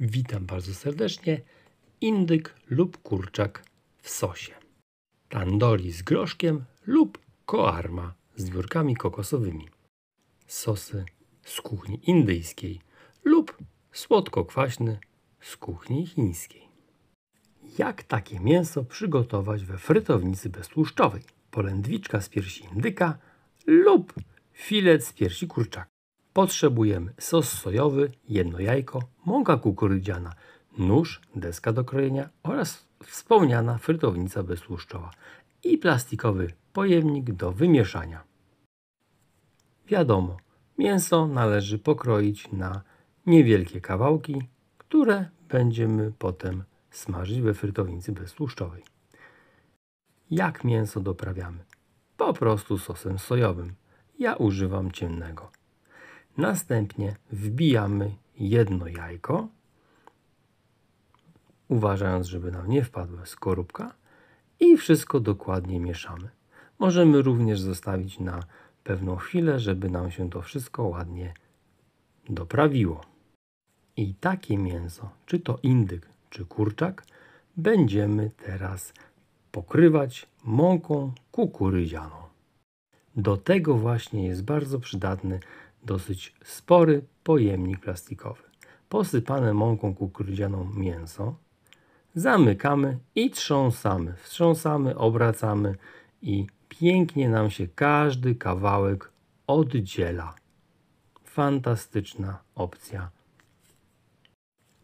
Witam bardzo serdecznie. Indyk lub kurczak w sosie. Tandoli z groszkiem lub koarma z dziurkami kokosowymi. Sosy z kuchni indyjskiej lub słodko-kwaśny z kuchni chińskiej. Jak takie mięso przygotować we frytownicy beztłuszczowej? Polędwiczka z piersi indyka lub filet z piersi kurczaka. Potrzebujemy sos sojowy, jedno jajko, mąka kukurydziana, nóż, deska do krojenia oraz wspomniana frytownica bezłuszczowa i plastikowy pojemnik do wymieszania. Wiadomo, mięso należy pokroić na niewielkie kawałki, które będziemy potem smażyć we frytownicy bezłuszczowej. Jak mięso doprawiamy? Po prostu sosem sojowym. Ja używam ciemnego. Następnie wbijamy jedno jajko, uważając, żeby nam nie wpadła skorupka i wszystko dokładnie mieszamy. Możemy również zostawić na pewną chwilę, żeby nam się to wszystko ładnie doprawiło. I takie mięso, czy to indyk, czy kurczak, będziemy teraz pokrywać mąką kukurydzianą. Do tego właśnie jest bardzo przydatny dosyć spory pojemnik plastikowy. Posypane mąką kukurydzianą mięso zamykamy i trząsamy. Wstrząsamy, obracamy i pięknie nam się każdy kawałek oddziela. Fantastyczna opcja.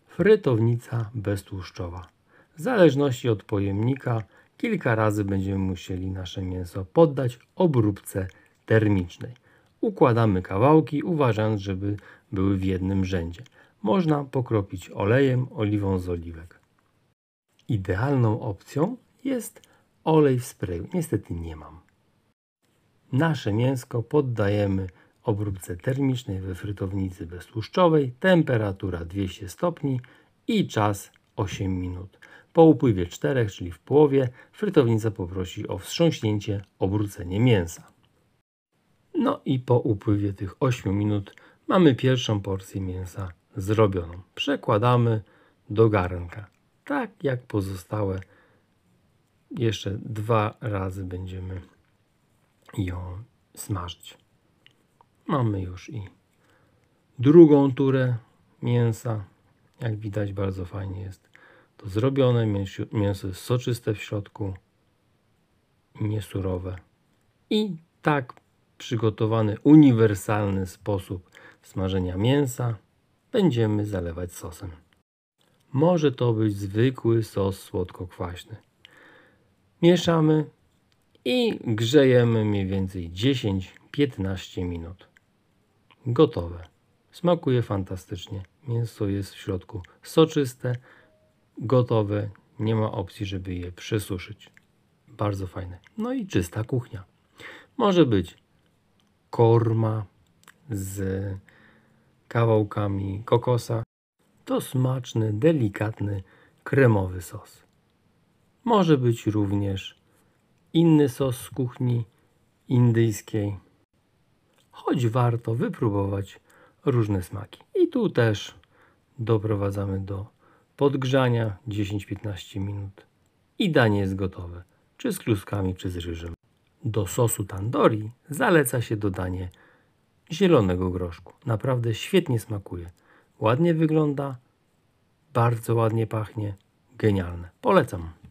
Frytownica beztłuszczowa. W zależności od pojemnika kilka razy będziemy musieli nasze mięso poddać obróbce termicznej. Układamy kawałki, uważając, żeby były w jednym rzędzie. Można pokropić olejem, oliwą z oliwek. Idealną opcją jest olej w sprayu. Niestety nie mam. Nasze mięsko poddajemy obróbce termicznej we frytownicy beztłuszczowej, temperatura 200 stopni i czas 8 minut. Po upływie 4, czyli w połowie, frytownica poprosi o wstrząśnięcie, obrócenie mięsa. No i po upływie tych 8 minut mamy pierwszą porcję mięsa zrobioną. Przekładamy do garnka. Tak jak pozostałe, jeszcze dwa razy będziemy ją smażyć. Mamy już i drugą turę mięsa. Jak widać, bardzo fajnie jest to zrobione. Mięso jest soczyste w środku, niesurowe. I tak przygotowany uniwersalny sposób smażenia mięsa będziemy zalewać sosem. Może to być zwykły sos słodko-kwaśny. Mieszamy i grzejemy mniej więcej 10-15 minut. Gotowe. Smakuje fantastycznie. Mięso jest w środku soczyste, gotowe, nie ma opcji, żeby je przesuszyć. Bardzo fajne. No i czysta kuchnia. Może być korma z kawałkami kokosa to smaczny, delikatny, kremowy sos. Może być również inny sos z kuchni indyjskiej, choć warto wypróbować różne smaki. I tu też doprowadzamy do podgrzania 10-15 minut i danie jest gotowe, czy z kluskami, czy z ryżem. Do sosu tandoori zaleca się dodanie zielonego groszku. Naprawdę świetnie smakuje. Ładnie wygląda, bardzo ładnie pachnie, genialne. Polecam.